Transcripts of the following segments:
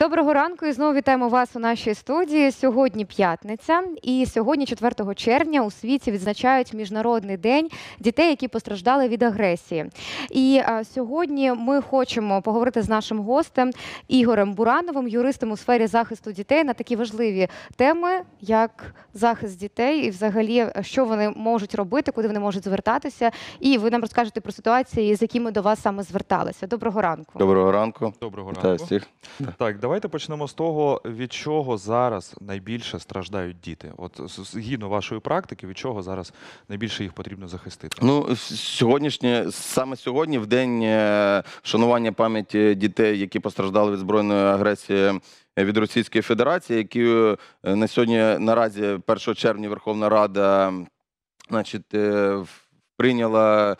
Доброго ранку і знову вітаємо вас у нашій студії. Сьогодні п'ятниця, і сьогодні, 4 червня, у світі відзначають міжнародний день дітей, які постраждали від агресії. І а, е, сьогодні ми хочемо поговорити з нашим гостем Ігорем Бурановим, юристом у сфері захисту дітей на такі важливі теми, як захист дітей, і взагалі е, що вони можуть робити, куди вони можуть звертатися. І ви нам розкажете про ситуації, з якими до вас саме зверталися. Доброго ранку. Доброго ранку. Доброго ранку. Так, всіх. Так, давайте почнемо з того, від чого зараз найбільше страждають діти. От згідно вашої практики, від чого зараз найбільше їх потрібно захистити? Ну сьогоднішнє саме сьогодні, в день е, шанування пам'яті дітей, які постраждали від збройної агресії. Е, від Російської Федерації, які е, на сьогодні наразі 1 червня Верховна Рада, значить, прийняла.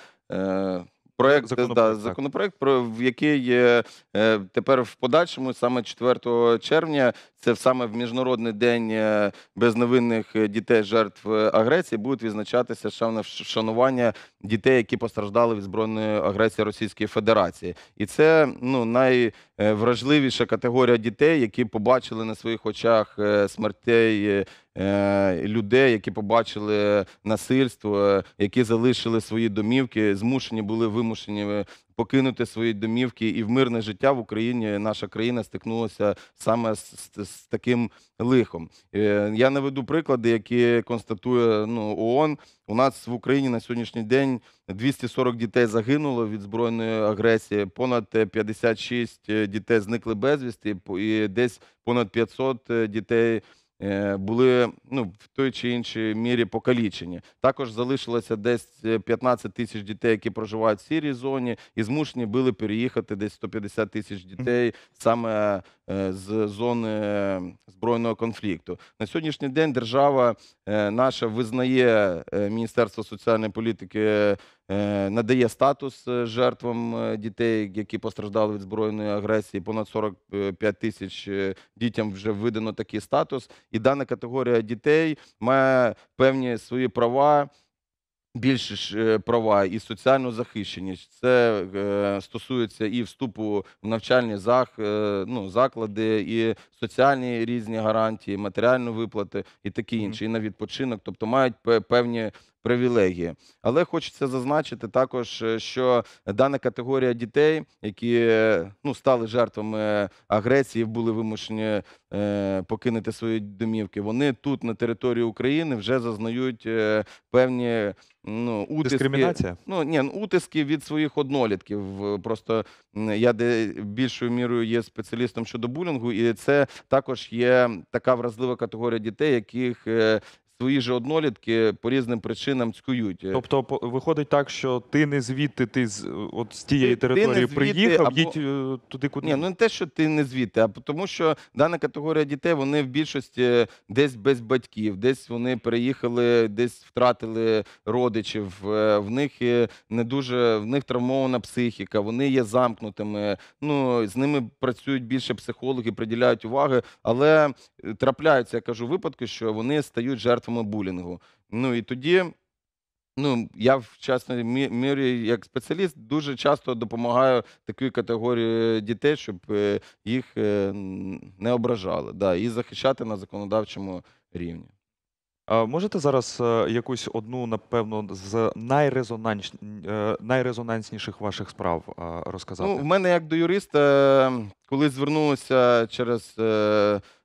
Проект законопроект, да, законопроект, про в який є е, тепер в подальшому, саме 4 червня, це саме в міжнародний день е, безновинних дітей жертв е, агресії, будуть відзначатися вшанування дітей, які постраждали від збройної агресії Російської Федерації, і це ну най Е, вражливіша категорія дітей, які побачили на своїх очах е, смертей е, людей, які побачили насильство, які залишили свої домівки, змушені були вимушені покинути свої домівки і в мирне життя в Україні наша країна стикнулася саме з, з, з таким лихом. Е, я наведу приклади, які констатує ну, ООН. У нас в Україні на сьогоднішній день 240 дітей загинуло від збройної агресії, понад 56 е, дітей зникли безвісти, і десь понад 500 е, дітей. Е, були ну, в той чи іншій мірі покалічені. Також залишилося десь 15 е, тисяч дітей, які проживають в сірій зоні, і змушені були переїхати десь 150 тисяч дітей саме е, з зони збройного конфлікту. На сьогоднішній день держава наша визнає Міністерство соціальної політики. Е, надає статус е, жертвам е, дітей, які постраждали від збройної агресії. Понад 45 тисяч дітям вже видано такий статус, і дана категорія дітей має певні свої права. Більше права і соціальну захищеність це стосується і вступу в навчальні зах, ну, заклади, і соціальні різні гарантії, матеріальні виплати і такі інше, і на відпочинок, тобто мають певні привілегії. Але хочеться зазначити також, е, що дана категорія дітей, які е, ну стали жертвами агресії, були вимушені е, покинути свої домівки. Вони тут на території України вже зазнають певні. Ну, утиски, Дискримінація? Ну, ні, ну, утиски від своїх однолітків. Просто я де більшою мірою є спеціалістом щодо булінгу, і це також є така вразлива категорія дітей, яких свої ж однолітки по різним причинам цькують. Е, тобто, по- виходить так, що ти не звідти, ти з от з тієї Ти- ти території звідти, приїхав, або- їдь е, туди, куди Ні, ну не те, що ти не звідти, а тому, що дана категорія дітей вони в більшості е, десь без батьків, десь вони переїхали, десь втратили родичів. В них не дуже в них травмована психіка, вони є замкнутими. Ну з ними працюють більше психологи, приділяють уваги, але трапляються, я кажу, випадки, що вони стають жертвами жертвами булінгу. Ну і тоді. Ну, я в частній мірі, як спеціаліст, дуже часто допомагаю такій категорії дітей, щоб е, їх е, не ображали, да, і захищати на законодавчому рівні. Можете зараз е, якусь одну, напевно, з найрезонанс... найрезонансніших ваших справ розказати? Ну, в мене як до юриста, коли звернулися через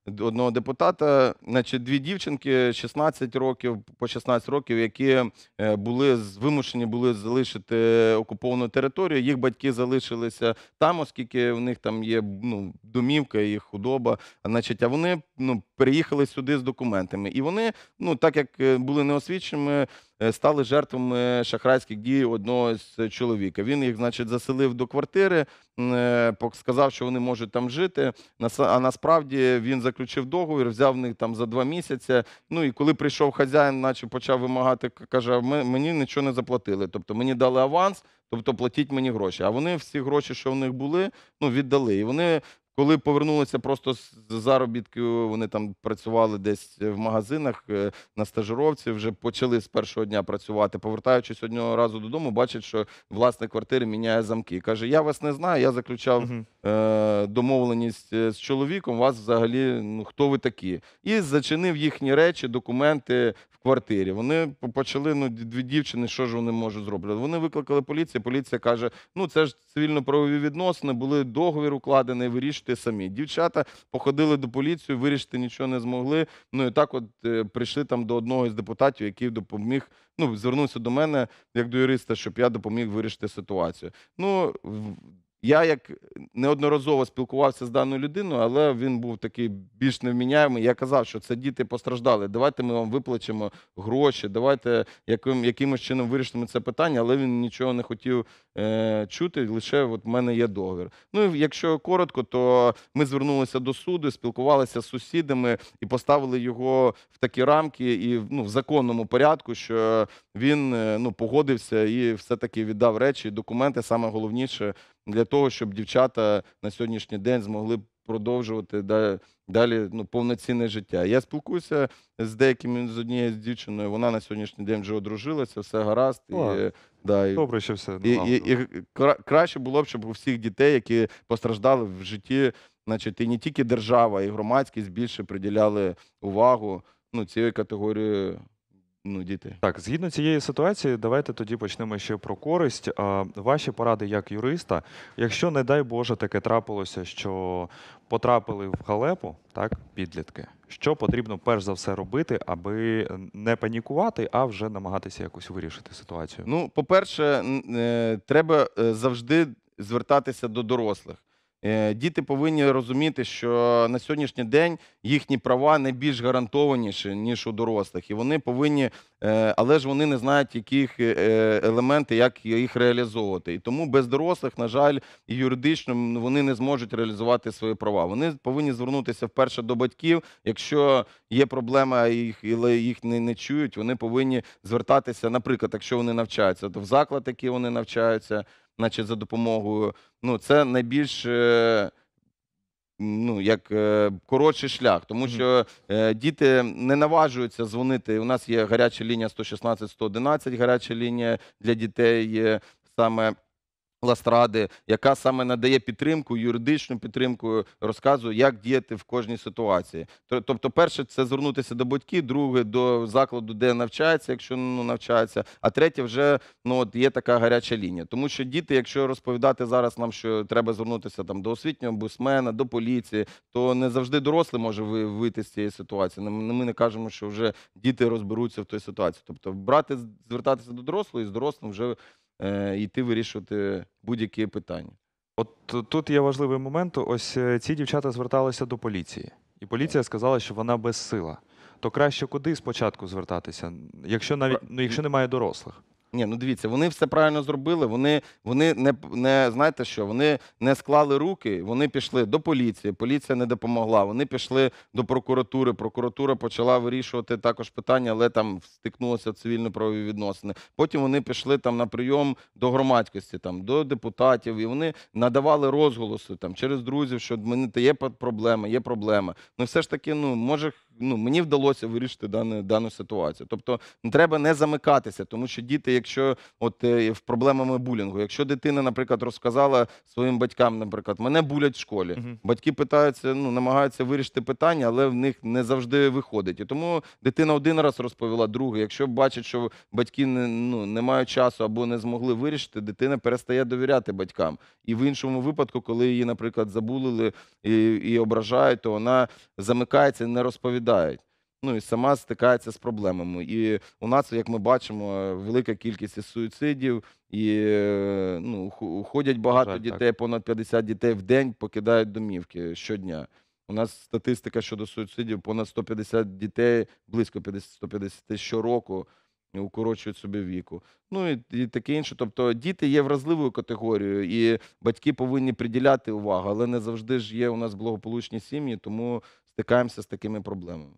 одного депутата, значить, дві дівчинки 16 років по 16 років, які е, були вимушені були залишити окуповану територію. Їх батьки залишилися там, оскільки в них там є ну, домівка, їх худоба. Значить, а вони ну, переїхали сюди з документами. І вони, ну так як е, були неосвіченими. Е, стали жертвами шахрайських дій одного з чоловіка. Він їх, значить, заселив до квартири, е, сказав, що вони можуть там жити. А насправді він заключив договір, взяв них там за два місяці. Ну і коли прийшов хазяїн, наче почав вимагати, каже: мені нічого не заплатили. Тобто мені дали аванс. Тобто платіть мені гроші. А вони всі гроші, що в них були, ну віддали. І вони коли повернулися просто з заробітки, е, вони там працювали десь е, в магазинах е, на стажировці, вже почали з першого дня працювати. Повертаючись одного разу додому, бачать, що власник квартири міняє замки. Каже: Я вас не знаю, я заключав угу. е домовленість з чоловіком. Вас взагалі, ну хто ви такі? І зачинив їхні речі, документи в квартирі. Вони почали ну дві дівчини, що ж вони можуть зробити. Вони викликали поліцію. Поліція каже: Ну це ж цивільно-правові відносини, були договір укладений, вирішують вирішити самі. Дівчата походили до поліції, вирішити нічого не змогли. Ну і так, от е, прийшли там до одного із депутатів, який допоміг. Ну, звернувся до мене як до юриста, щоб я допоміг вирішити ситуацію. Ну я як неодноразово спілкувався з даною людиною, але він був такий більш невміняємий. Я казав, що це діти постраждали. Давайте ми вам виплачемо гроші, давайте яким, якимось чином вирішимо це питання, але він нічого не хотів е, чути. Лише от в мене є договір. Ну і якщо коротко, то ми звернулися до суду, спілкувалися з сусідами і поставили його в такі рамки, і ну, в законному порядку, що він е, ну погодився і все таки віддав речі, документи саме головніше для того, щоб дівчата на сьогоднішній день змогли продовжувати далі ну, повноцінне життя. Я спілкуюся з деякими з однією з дівчиною. Вона на сьогоднішній день вже одружилася, все гаразд. О, і, да, Добре, що все. і, і, і краще було б, щоб у всіх дітей, які постраждали в житті, значить, і не тільки держава, і громадськість більше приділяли увагу ну, цієї категорії ну, діти, Так, згідно цієї ситуації, давайте тоді почнемо ще про користь. А, Ваші поради як юриста, якщо, не дай Боже, таке трапилося, що потрапили в халепу, так, підлітки. Що потрібно перш за все робити, аби не панікувати, а вже намагатися якось вирішити ситуацію? Ну, по-перше, е, треба е, завжди звертатися до дорослих. Е, діти повинні розуміти, що на сьогоднішній день їхні права не більш гарантованіші ніж у дорослих, і вони повинні, е, але ж вони не знають, яких е, елементи, як їх реалізовувати. І тому без дорослих, на жаль, і юридично вони не зможуть реалізувати свої права. Вони повинні звернутися вперше до батьків. Якщо є проблема, їх але їх не, не чують. Вони повинні звертатися, наприклад, якщо вони навчаються, то в заклад, який вони навчаються. Значить, за допомогою. Ну, це найбільш. Е, ну, як е, коротший шлях, тому що е, діти не наважуються дзвонити. У нас є гаряча лінія 116-111, гаряча лінія для дітей е, саме Ластради, яка саме надає підтримку, юридичну підтримку, розказує, як діяти в кожній ситуації. Тобто, перше, це звернутися до батьків, друге до закладу, де навчається, якщо ну навчається. А третє, вже ну от є така гаряча лінія. Тому що діти, якщо розповідати зараз нам, що треба звернутися там до освітнього бусмена, до поліції, то не завжди дорослий може вийти з цієї ситуації. Ми не кажемо, що вже діти розберуться в той ситуації. Тобто, брати звертатися до дорослого і з дорослим вже. Е, йти вирішувати будь-які питання. От тут є важливий момент. Ось е, ці дівчата зверталися до поліції, і поліція сказала, що вона без сила. То краще куди спочатку звертатися, якщо навіть ну, якщо немає дорослих. Ні, ну дивіться, вони все правильно зробили. Вони вони не не знаєте що, вони не склали руки, вони пішли до поліції, поліція не допомогла. Вони пішли до прокуратури. Прокуратура почала вирішувати також питання, але там стикнулося цивільно-правові відносини. Потім вони пішли там на прийом до громадськості, там до депутатів, і вони надавали розголоси там через друзів, що в мене є проблема, є проблема. Ну все ж таки, ну може ну, мені вдалося вирішити дану, дану ситуацію. Тобто треба не замикатися, тому що діти, якщо от е, в проблемами булінгу, якщо дитина, наприклад, розказала своїм батькам, наприклад, мене булять в школі, угу. батьки питаються, ну намагаються вирішити питання, але в них не завжди виходить. І тому дитина один раз розповіла, другий. Якщо бачить, що батьки не ну не мають часу або не змогли вирішити, дитина перестає довіряти батькам. І в іншому випадку, коли її, наприклад, забулили і, і ображають, то вона замикається, не розповідає відповідають. Ну і сама стикається з проблемами. І у нас, як ми бачимо, велика кількість суїцидів, і ну, уходять багато Жаль, дітей, так. понад 50 дітей в день покидають домівки щодня. У нас статистика щодо суїцидів: понад 150 дітей, близько 50, 150 щороку укорочують собі віку. Ну і, і таке інше. Тобто діти є вразливою категорією, і батьки повинні приділяти увагу, але не завжди ж є у нас благополучні сім'ї, тому стикаємося з такими проблемами.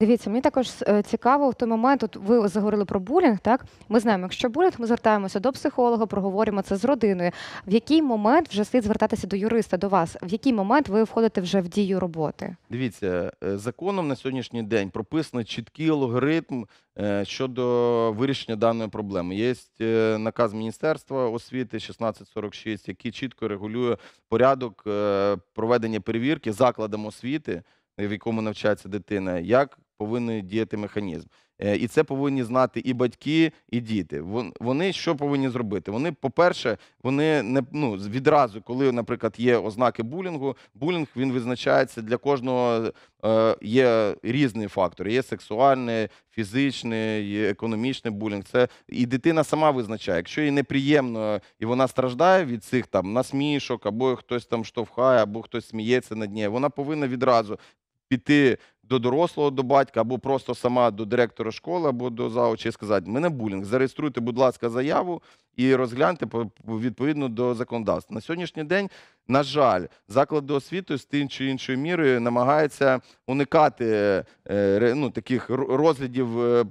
Дивіться, мені також е, цікаво в той момент. От ви заговорили про булінг. Так ми знаємо, якщо булінг, ми звертаємося до психолога, проговорюємо це з родиною. В який момент вже слід звертатися до юриста до вас? В який момент ви входите вже в дію роботи? Дивіться е, законом на сьогоднішній день прописано чіткий алгоритм е, щодо вирішення даної проблеми. Є наказ міністерства освіти 1646, який чітко регулює порядок проведення перевірки закладам освіти в якому навчається дитина, як повинен діяти механізм. Е, і це повинні знати і батьки, і діти. Вони що повинні зробити? Вони, по-перше, вони не ну відразу, коли, наприклад, є ознаки булінгу, булінг він визначається для кожного. Е, є різні фактори: є сексуальний, фізичний, є економічний булінг. Це і дитина сама визначає. Якщо їй неприємно і вона страждає від цих там насмішок, або хтось там штовхає, або хтось сміється над нею, Вона повинна відразу de ter до дорослого, до батька, або просто сама до директора школи, або до заочі сказати, мене булінг, зареєструйте, будь ласка, заяву і розгляньте відповідно до законодавства. На сьогоднішній день, на жаль, заклади освіти з тим чи іншою мірою намагаються уникати е, е, ну, таких розглядів е,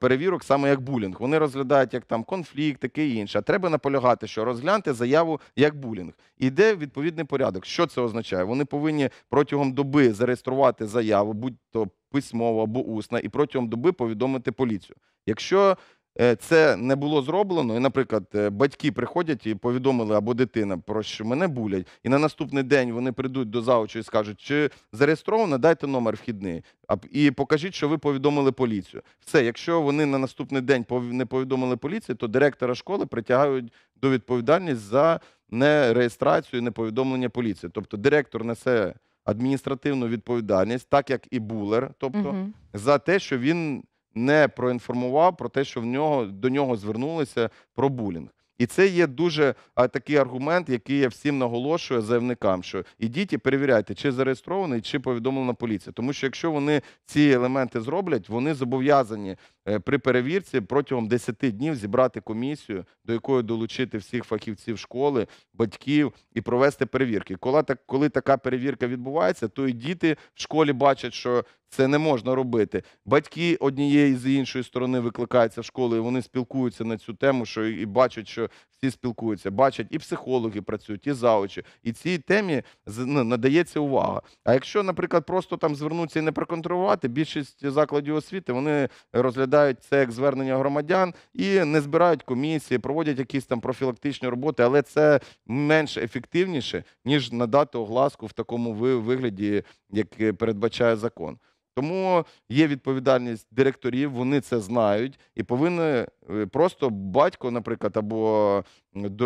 перевірок, саме як булінг. Вони розглядають як там конфлікт, таке інше. А треба наполягати, що розгляньте заяву як булінг. Іде відповідний порядок. Що це означає? Вони повинні протягом доби зареєструвати заяву. будь тобто письмово або усна, і протягом доби повідомити поліцію. Якщо е, це не було зроблено, і, наприклад, е, батьки приходять і повідомили або дитина про що мене булять, і на наступний день вони прийдуть до заучу і скажуть, чи зареєстровано, дайте номер вхідний, і покажіть, що ви повідомили поліцію. Все, якщо вони на наступний день не повідомили поліцію, то директора школи притягають до відповідальності за нереєстрацію, неповідомлення поліції. Тобто директор несе адміністративну відповідальність, так як і булер, тобто угу. за те, що він не проінформував про те, що в нього до нього звернулися про булінг. І це є дуже а, такий аргумент, який я всім наголошую заявникам, що ідіть і перевіряйте, чи зареєстрований, чи повідомлена поліція. Тому що якщо вони ці елементи зроблять, вони зобов'язані Е, при перевірці протягом 10 днів зібрати комісію, до якої долучити всіх фахівців школи, батьків і провести перевірки. Коли так, коли така перевірка відбувається, то і діти в школі бачать, що це не можна робити. Батьки однієї з іншої сторони викликаються в школу, і вони спілкуються на цю тему, що і бачать, що всі спілкуються, бачать і психологи працюють, і заочі, і цій темі ну, надається увага. А якщо, наприклад, просто там звернутися і не проконтролювати, більшість закладів освіти вони розглядають розглядають це як звернення громадян і не збирають комісії, проводять якісь там профілактичні роботи, але це менш ефективніше, ніж надати огласку в такому вигляді, як передбачає закон. Тому є відповідальність директорів, вони це знають, і повинні е, просто батько, наприклад, або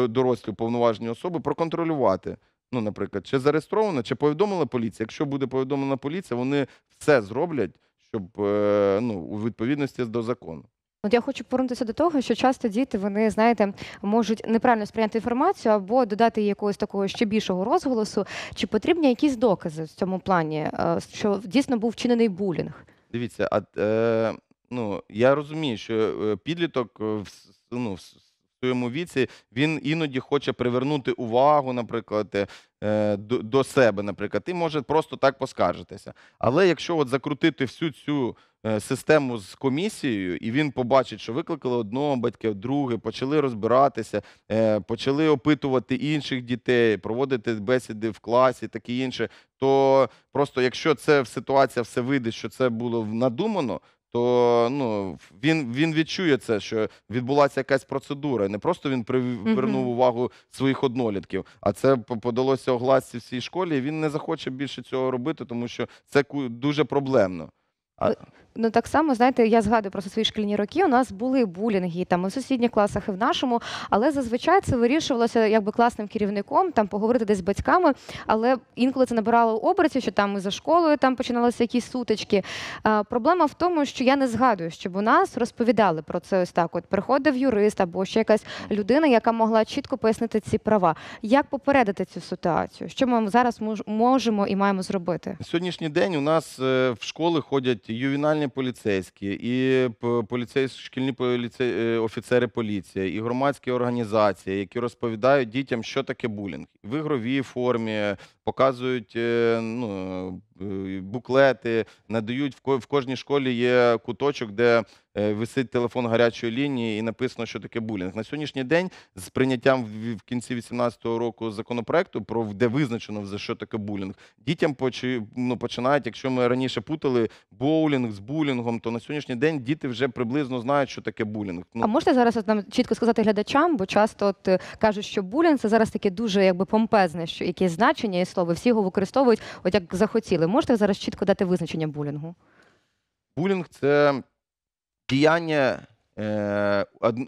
дорослі повноважені особи проконтролювати. Ну, наприклад, чи зареєстровано, чи повідомила поліція. Якщо буде повідомлена поліція, вони все зроблять щоб е, ну у відповідності до закону. От я хочу повернутися до того, що часто діти вони знаєте можуть неправильно сприйняти інформацію або додати якогось такого ще більшого розголосу. Чи потрібні якісь докази в цьому плані, е, що дійсно був вчинений булінг? Дивіться, а е, ну я розумію, що е, підліток в ну своєму віці він іноді хоче привернути увагу, наприклад, е, е, до себе. Наприклад, і може просто так поскаржитися. Але якщо от закрутити всю цю е, систему з комісією, і він побачить, що викликали одного батька, друге, почали розбиратися, почали опитувати інших дітей, проводити бесіди в класі, таке інше, то просто якщо це в ситуація все вийде, що це було надумано, то ну він він відчує це, що відбулася якась процедура. Не просто він привернув увагу своїх однолітків, а це подалося огласці всій школі. і Він не захоче більше цього робити, тому що це дуже проблемно. А... Е, Ну так само, знаєте, я згадую про свої шкільні роки. У нас були булінги там у сусідніх класах і в нашому, але зазвичай це вирішувалося якби класним керівником, там поговорити десь з батьками. Але інколи це набирало обертів, що там і за школою там починалися якісь сутички. А, Проблема в тому, що я не згадую, щоб у нас розповідали про це ось так. От приходив юрист або ще якась людина, яка могла чітко пояснити ці права. Як попередити цю ситуацію? Що ми зараз можемо і маємо зробити? Сьогоднішній день у нас е, в школи ходять ювінальні національні поліцейські, і поліцейські шкільні поліцей, е, офіцери поліції, і громадські організації, які розповідають дітям, що таке булінг в ігровій формі, показують е, ну, Е, буклети, надають в кожній школі є куточок, де е, висить телефон гарячої лінії, і написано, що таке булінг. На сьогоднішній день з прийняттям в кінці 2018 року законопроекту, про де визначено вже, що таке булінг, дітям ну, починають. Якщо ми раніше путали боулінг з булінгом, то на сьогоднішній день діти вже приблизно знають, що таке булінг. Ну, а можете зараз нам чітко сказати глядачам, бо часто от е, кажуть, що булінг це зараз таке дуже якби помпезне, що якесь значення і слово. Всі його використовують, от як захотіли. Можете зараз чітко дати визначення булінгу? Булінг це діяння. Е,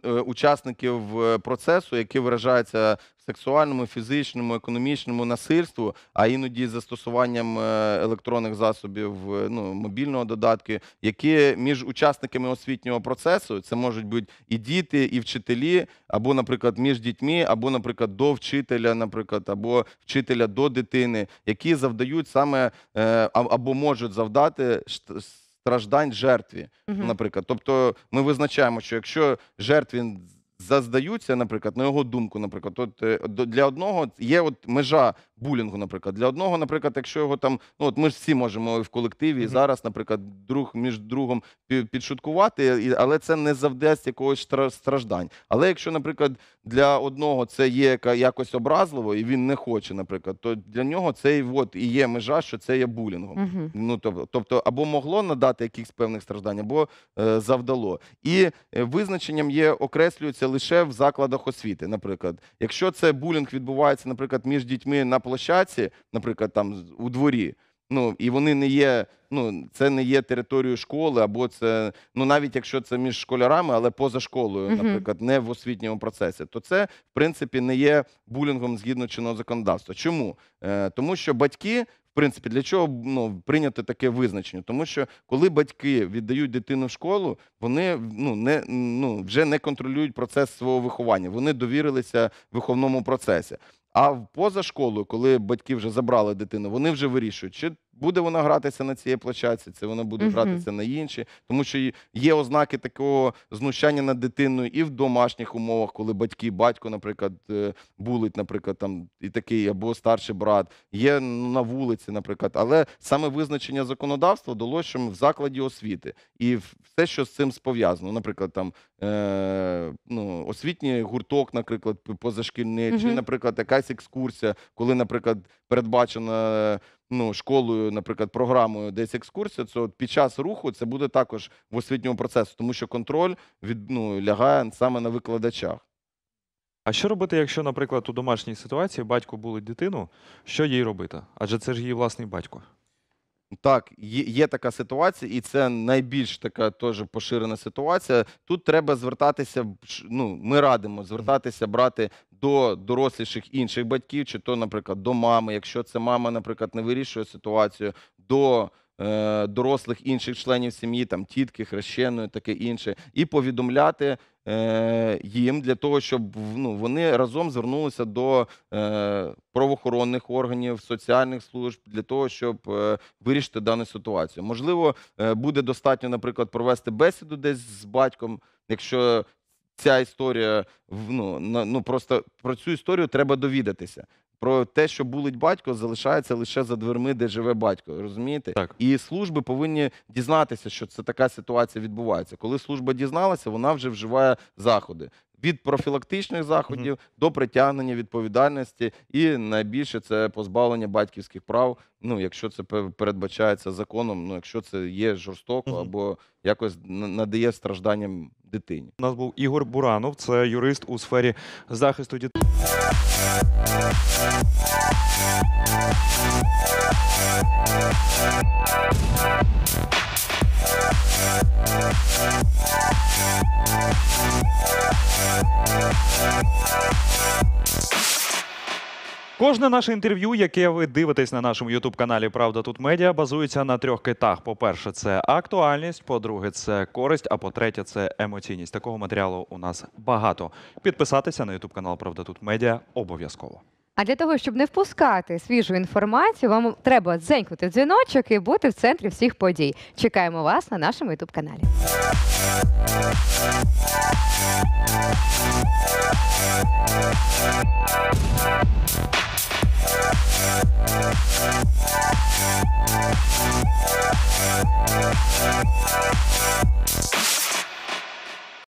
е, учасників е, процесу, які виражаються сексуальному, фізичному, економічному насильству, а іноді застосуванням е, електронних засобів е, ну, мобільного додатку, які між учасниками освітнього процесу це можуть бути і діти, і вчителі, або, наприклад, між дітьми, або, наприклад, до вчителя, наприклад, або вчителя до дитини, які завдають саме е, або можуть завдати страждань жертві, наприклад. Тобто, ми визначаємо, що якщо жертві заздаються, наприклад, на його думку, наприклад, от е, для одного є от межа булінгу, наприклад, для одного, наприклад, якщо його там, ну от ми ж всі можемо в колективі і зараз, наприклад, друг між другом підшуткувати, але це не завдасть якогось страждань. Але якщо, наприклад, для одного це є якось образливо, і він не хоче, наприклад, то для нього це і от і є межа, що це є булінгом. Угу. Ну тобто, тобто або могло надати якихось певних страждань, або е, завдало. І е, визначенням є окреслюється лише в закладах освіти. Наприклад, якщо це булінг відбувається, наприклад, між дітьми на площадці, площаці, наприклад, там у дворі. Ну і вони не є. Ну це не є територією школи, або це ну навіть якщо це між школярами, але поза школою, uh -huh. наприклад, не в освітньому процесі, то це в принципі не є булінгом згідно чинного законодавства. Чому Е, тому, що батьки, в принципі, для чого ну прийнято таке визначення? Тому що коли батьки віддають дитину в школу, вони ну не ну вже не контролюють процес свого виховання. Вони довірилися виховному процесі. А поза школою, коли батьки вже забрали дитину, вони вже вирішують, чи Буде вона гратися на цієї площадці, це вона буде гратися на інші, тому що є ознаки такого знущання над дитиною і в домашніх умовах, коли батьки, батько, наприклад, е, булить, наприклад, там і такий, або старший брат, є на вулиці, наприклад, але саме визначення законодавства дало, що ми в закладі освіти і все, що з цим спов'язано, наприклад, там е, ну, освітній гурток, наприклад, позашкільний, чи, наприклад, якась екскурсія, коли, наприклад, передбачена ну школою, наприклад, програмою десь екскурсія. то під час руху це буде також в освітньому процесі, тому що контроль від ну лягає саме на викладачах. А що робити, якщо, наприклад, у домашній ситуації батько булить дитину, що їй робити? Адже це ж її власний батько. Так, є така ситуація, і це найбільш така теж поширена ситуація. Тут треба звертатися. Ну, ми радимо звертатися, брати до доросліших інших батьків, чи то, наприклад, до мами. Якщо це мама, наприклад, не вирішує ситуацію, до е, дорослих інших членів сім'ї, там тітки, хрещеної, таке інше, і повідомляти Е, їм для того, щоб ну, вони разом звернулися до е, правоохоронних органів, соціальних служб для того, щоб е, вирішити дану ситуацію. Можливо, буде достатньо, наприклад, провести бесіду десь з батьком, якщо. Ця історія ну, ну просто про цю історію треба довідатися. Про те, що булить батько, залишається лише за дверми, де живе батько. Розумієте? Так. І служби повинні дізнатися, що це така ситуація відбувається. Коли служба дізналася, вона вже вживає заходи від профілактичних заходів до притягнення відповідальності, і найбільше це позбавлення батьківських прав. Ну, якщо це передбачається законом, ну якщо це є жорстоко або якось надає стражданням дитині. У Нас був Ігор Буранов, це юрист у сфері захисту дітей. Кожне наше інтерв'ю, яке ви дивитесь на нашому ютуб-каналі Правда тут медіа, базується на трьох китах: по-перше, це актуальність, по-друге, це користь. А по-третє, це емоційність. Такого матеріалу у нас багато. Підписатися на ютуб канал Правда тут медіа обов'язково. А для того, щоб не впускати свіжу інформацію, вам треба дзенькнути дзвіночок і бути в центрі всіх подій. Чекаємо вас на нашому youtube каналі. Thank you.